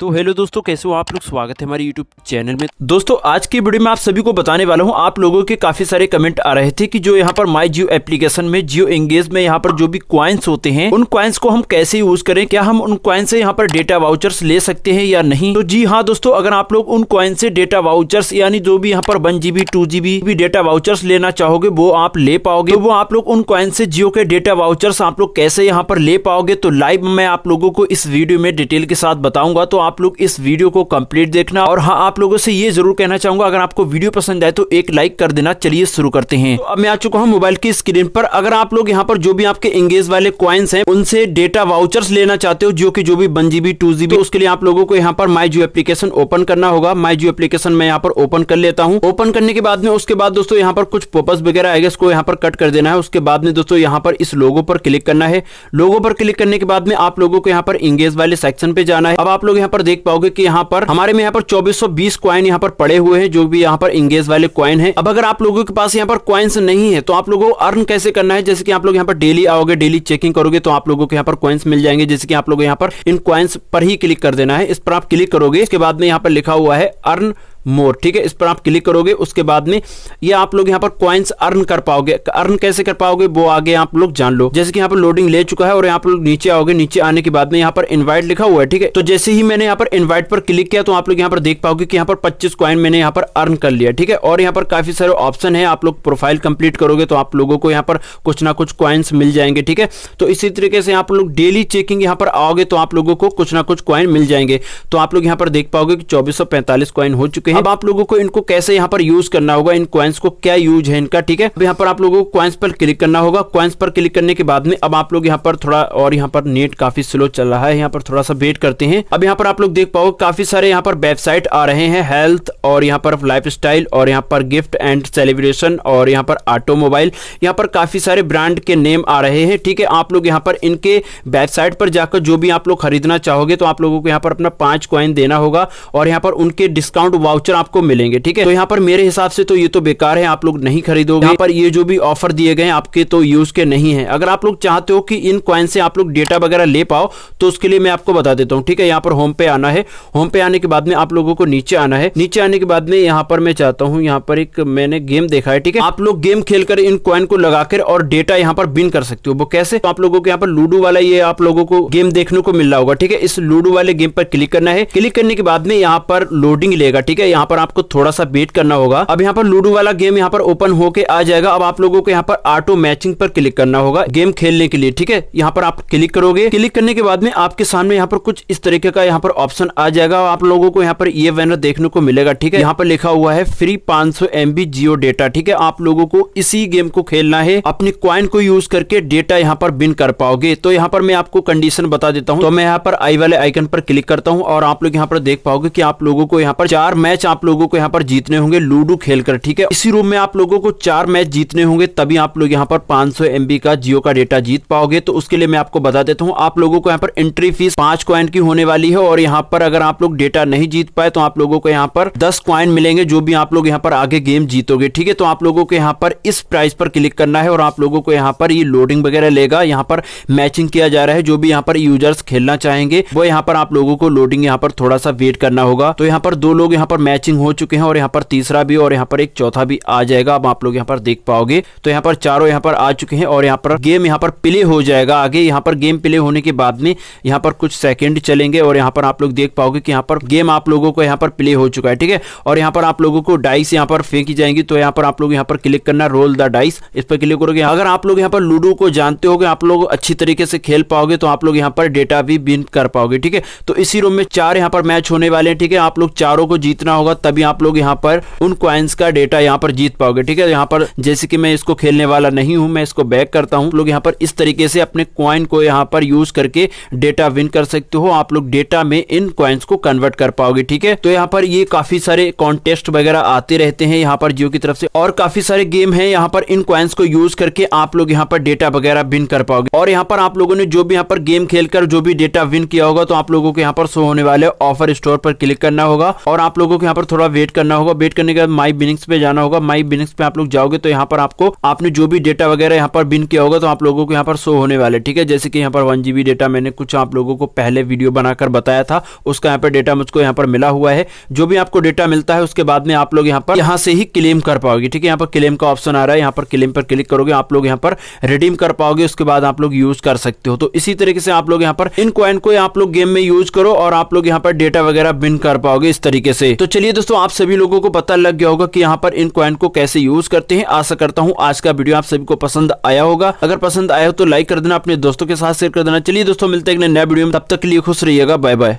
तो हेलो दोस्तों कैसे हो आप लोग स्वागत है हमारे यूट्यूब चैनल में दोस्तों आज की वीडियो में आप सभी को बताने वाला हूँ आप लोगों के काफ़ी सारे कमेंट आ रहे थे कि जो यहाँ पर माई जियो एप्लीकेशन में जियो एंगेज में यहाँ पर जो भी क्वाइंस होते हैं उन क्वाइंस को हम कैसे यूज करें क्या हम उन क्वाइन से यहाँ पर डेटा वाउचर्स ले सकते हैं या नहीं तो जी हाँ दोस्तों अगर आप लोग उन क्वाइन से डेटा वाउचर्स यानी जो भी यहाँ पर वन जीबी टू जीबी भी डेटा वाउचर्स लेना चाहोगे वो आप ले पाओगे तो वो आप लोग उन क्वाइन से जियो के डेटा वाउचर्स आप लोग कैसे यहाँ पर ले पाओगे तो लाइव मैं आप लोगों को इस वीडियो में डिटेल के साथ बताऊंगा तो आप लोग इस वीडियो को कंप्लीट देखना और हाँ आप लोगों से ये जरूर कहना चाहूंगा अगर आपको वीडियो पसंद आए तो एक लाइक कर देना चलिए शुरू करते हैं तो अब मैं आ चुका हूँ मोबाइल की स्क्रीन पर अगर आप लोग यहाँ पर जो भी आपके एंगेज वाले क्वाइंस हैं उनसे डेटा वाउचर्स लेना चाहते हो जो की जो भी वन जीबी टू जीबी उसके लिए आप लोगों को यहाँ पर माई जू एप्लीकेशन ओपन करना होगा माई जू एप्लीकेशन मैं यहाँ पर ओपन कर लेता हूँ ओपन करने के बाद में उसके बाद दोस्तों यहाँ पर कुछ पोपस वगैरह आएगा इसको यहाँ पर कट कर देना है उसके बाद में दोस्तों यहाँ पर इस लोगो पर क्लिक करना है लोगो पर क्लिक करने के बाद में आप लोगों को यहाँ पर इंगेज वाले सेक्शन पे जाना है अब आप लोग यहाँ पर पर देख पाओगे की यहाँ पर हमारे में यहाँ पर चौबीस सौ यहाँ पर पड़े हुए हैं जो भी यहाँ पर इंगेज वाले क्वाइन है अब अगर आप लोगों के पास यहाँ पर क्वाइंस नहीं है तो आप लोगों को अर्न कैसे करना है जैसे कि आप लोग यहाँ पर डेली आओगे डेली चेकिंग करोगे तो आप लोगों को यहाँ पर क्वाइंस मिल जाएंगे जैसे कि आप लोग यहाँ पर इन क्वाइंस पर ही क्लिक कर देना है इस पर आप क्लिक करोगे इसके बाद में यहाँ पर लिखा हुआ है अर्न मोर ठीक है इस पर आप क्लिक करोगे उसके बाद में ये आप लोग यहाँ पर क्वाइंस अर्न कर पाओगे अर्न कैसे कर पाओगे वो आगे आप लोग जान लो जैसे कि यहाँ पर लोडिंग ले चुका है और यहाँ पर नीचे आओगे नीचे आने के बाद में यहाँ पर इन्वाइट लिखा हुआ है ठीक है तो जैसे ही मैंने यहाँ पर इन्वाइट पर क्लिक किया तो आप लोग यहाँ पर देख पाओगे कि यहाँ पर पच्चीस क्वाइन मैंने यहाँ पर अर्न कर लिया ठीक है और यहाँ पर काफी सारे ऑप्शन है आप लोग प्रोफाइल कंप्लीट करोगे तो आप लोगों को यहाँ पर कुछ ना कुछ क्वाइंस मिल जाएंगे ठीक है तो इसी तरीके से आप लोग डेली चेकिंग यहाँ पर आओगे तो आप लोगों को कुछ ना कुछ क्वाइन मिल जाएंगे तो आप लोग यहाँ पर देख पाओगे कि चौबीस सौ पैंतालीस क्वाइन हो चुके चुके हैं अब आप लोगों को इनको कैसे यहाँ पर यूज करना होगा इन क्वेंस को क्या यूज है इनका ठीक है यहाँ पर आप लोगों को क्वेंस पर क्लिक करना होगा क्वेंस पर क्लिक करने के बाद में अब आप लोग यहाँ पर थोड़ा और यहाँ पर नेट काफी स्लो चल रहा है यहाँ पर थोड़ा सा वेट करते हैं अब यहाँ पर आप लोग देख पाओ काफी सारे यहाँ पर वेबसाइट आ रहे हैं हेल्थ और यहाँ पर लाइफ और यहाँ पर गिफ्ट एंड सेलिब्रेशन और यहाँ पर ऑटोमोबाइल यहाँ पर काफी सारे ब्रांड के नेम आ रहे हैं ठीक है आप लोग यहाँ पर इनके वेबसाइट पर जाकर जो भी आप लोग खरीदना चाहोगे तो आप लोगों को यहाँ पर अपना पांच क्वाइन देना होगा और यहाँ पर उनके डिस्काउंट वाउ वाउचर आपको मिलेंगे ठीक है तो यहाँ पर मेरे हिसाब से तो ये तो बेकार है आप लोग नहीं खरीदोगे यहाँ पर ये जो भी ऑफर दिए गए आपके तो यूज के नहीं है अगर आप लोग चाहते हो कि इन क्वाइन से आप लोग डेटा वगैरह ले पाओ तो उसके लिए मैं आपको बता देता हूँ ठीक है यहाँ पर होम पे आना है होम पे आने के बाद में आप लोगों को नीचे आना है नीचे आने के बाद में यहाँ पर मैं चाहता हूँ यहाँ पर एक मैंने गेम देखा है ठीक है आप लोग गेम खेलकर इन क्वाइन को लगाकर और डेटा यहाँ पर बिन कर सकते हो वो कैसे तो आप लोगों को यहाँ पर लूडो वाला ये आप लोगों को गेम देखने को मिल रहा होगा ठीक है इस लूडो वाले गेम पर क्लिक करना है क्लिक करने के बाद में यहाँ पर लोडिंग लेगा ठीक है है यहाँ पर आपको थोड़ा सा वेट करना होगा अब यहाँ पर लूडो वाला गेम यहाँ पर ओपन होके आ जाएगा अब आप लोगों को यहाँ पर ऑटो मैचिंग पर क्लिक करना होगा गेम खेलने के लिए ठीक है यहाँ पर आप क्लिक करोगे क्लिक करने के बाद में आपके सामने यहाँ पर कुछ इस तरीके का यहाँ पर ऑप्शन आ जाएगा आप लोगों को यहाँ पर ये बैनर देखने को मिलेगा ठीक है यहाँ पर लिखा हुआ है फ्री पांच सौ जियो डेटा ठीक है आप लोगों को इसी गेम को खेलना है अपनी क्वाइन को यूज करके डेटा यहाँ पर बिन कर पाओगे तो यहाँ पर मैं आपको कंडीशन बता देता हूँ तो मैं यहाँ पर आई वाले आइकन पर क्लिक करता हूँ और आप लोग यहाँ पर देख पाओगे की आप लोगों को यहाँ पर चार मैच मैच आप लोगों को यहाँ पर जीतने होंगे लूडो खेलकर ठीक है इसी रूम में आप लोगों को चार मैच जीतने होंगे तभी आप लोग यहाँ पर पांच सौ का जियो का डेटा जीत पाओगे तो उसके लिए मैं आपको बता देता हूँ आप लोगों को यहाँ पर एंट्री फीस पांच क्वाइन की होने वाली है और यहाँ पर अगर आप लोग डेटा नहीं जीत पाए तो आप लोगों को यहाँ पर दस क्वाइन मिलेंगे जो भी आप लोग यहाँ पर आगे गेम जीतोगे ठीक है तो आप लोगों को यहाँ पर इस प्राइस पर क्लिक करना है और आप लोगों को यहाँ पर ये लोडिंग वगैरह लेगा यहाँ पर मैचिंग किया जा रहा है जो भी यहाँ पर यूजर्स खेलना चाहेंगे वो यहाँ पर आप लोगों को लोडिंग यहाँ पर थोड़ा सा वेट करना होगा तो यहाँ पर दो लोग यहाँ पर मैचिंग हो चुके हैं और यहाँ पर तीसरा भी और यहाँ पर एक चौथा भी आ जाएगा अब आप लोग यहाँ पर देख पाओगे तो यहाँ पर चारों यहाँ पर आ चुके हैं और यहाँ पर गेम यहाँ पर प्ले हो जाएगा आगे यहाँ पर गेम प्ले होने के बाद में यहाँ पर कुछ सेकेंड चलेंगे और यहाँ पर आप लोग देख पाओगे की यहाँ पर गेम आप लोगों को यहाँ पर प्ले हो चुका है ठीक है और यहाँ पर आप लोगों को डाइस यहाँ पर फेंकी जाएंगी तो यहाँ पर आप लोग यहाँ पर क्लिक करना रोल द डाइस इस पर क्लिक करोगे अगर आप लोग यहाँ पर लूडो को जानते हो आप लोग अच्छी तरीके से खेल पाओगे तो आप लोग यहाँ पर डेटा भी बिन कर पाओगे ठीक है तो इसी रूम में चार यहाँ पर मैच होने वाले हैं ठीक है आप लोग चारों को जीतना करना होगा तभी आप लोग यहाँ पर उन क्वाइंस का डेटा यहाँ पर जीत पाओगे ठीक है यहाँ पर जैसे कि मैं इसको खेलने वाला नहीं हूँ मैं इसको बैक करता हूँ लोग यहाँ पर इस तरीके से अपने क्वाइन को यहाँ पर यूज करके डेटा विन कर सकते हो आप लोग डेटा में इन क्वाइंस को कन्वर्ट कर पाओगे ठीक है तो यहाँ पर ये काफी सारे कॉन्टेस्ट वगैरह आते रहते हैं यहाँ पर जियो की तरफ से और काफी सारे गेम है यहाँ पर इन क्वाइंस को यूज करके आप लोग यहाँ पर डेटा वगैरह विन कर पाओगे और यहाँ पर आप लोगों ने जो भी यहाँ पर गेम खेलकर जो भी डेटा विन किया होगा तो आप लोगों को यहाँ पर शो होने वाले ऑफर स्टोर पर क्लिक करना होगा और आप लोगों को यहाँ पर थोड़ा वेट करना होगा वेट करने के बाद माई बिनिंग्स पे जाना होगा माई बिनिंग्स पे आप लोग जाओगे तो यहाँ पर आपको आपने जो भी डेटा वगैरह यहाँ पर बिन किया होगा तो आप लोगों को यहाँ पर शो होने वाले ठीक है जैसे कि यहाँ पर वन जीबी डेटा मैंने कुछ आप लोगों को पहले वीडियो बनाकर बताया था उसका यहाँ पर डेटा मुझको यहाँ पर मिला हुआ है जो भी आपको डेटा मिलता है उसके बाद में आप लोग यहाँ पर यहाँ से ही क्लेम कर पाओगे ठीक है यहाँ पर क्लेम का ऑप्शन आ रहा है यहाँ पर क्लेम पर क्लिक करोगे आप लोग यहाँ पर रिडीम कर पाओगे उसके बाद आप लोग यूज कर सकते हो तो इसी तरीके से आप लोग यहाँ पर इन क्वाइन को आप लोग गेम में यूज करो और आप लोग यहाँ पर डेटा वगैरह बिन कर पाओगे इस तरीके से तो चलिए दोस्तों आप सभी लोगों को पता लग गया होगा कि यहाँ पर इन क्वाइन को कैसे यूज करते हैं आशा करता हूँ आज का वीडियो आप सभी को पसंद आया होगा अगर पसंद आया हो तो लाइक कर देना अपने दोस्तों के साथ शेयर कर देना चलिए दोस्तों मिलते हैं नया वीडियो में तब तक के लिए खुश रहिएगा बाय बाय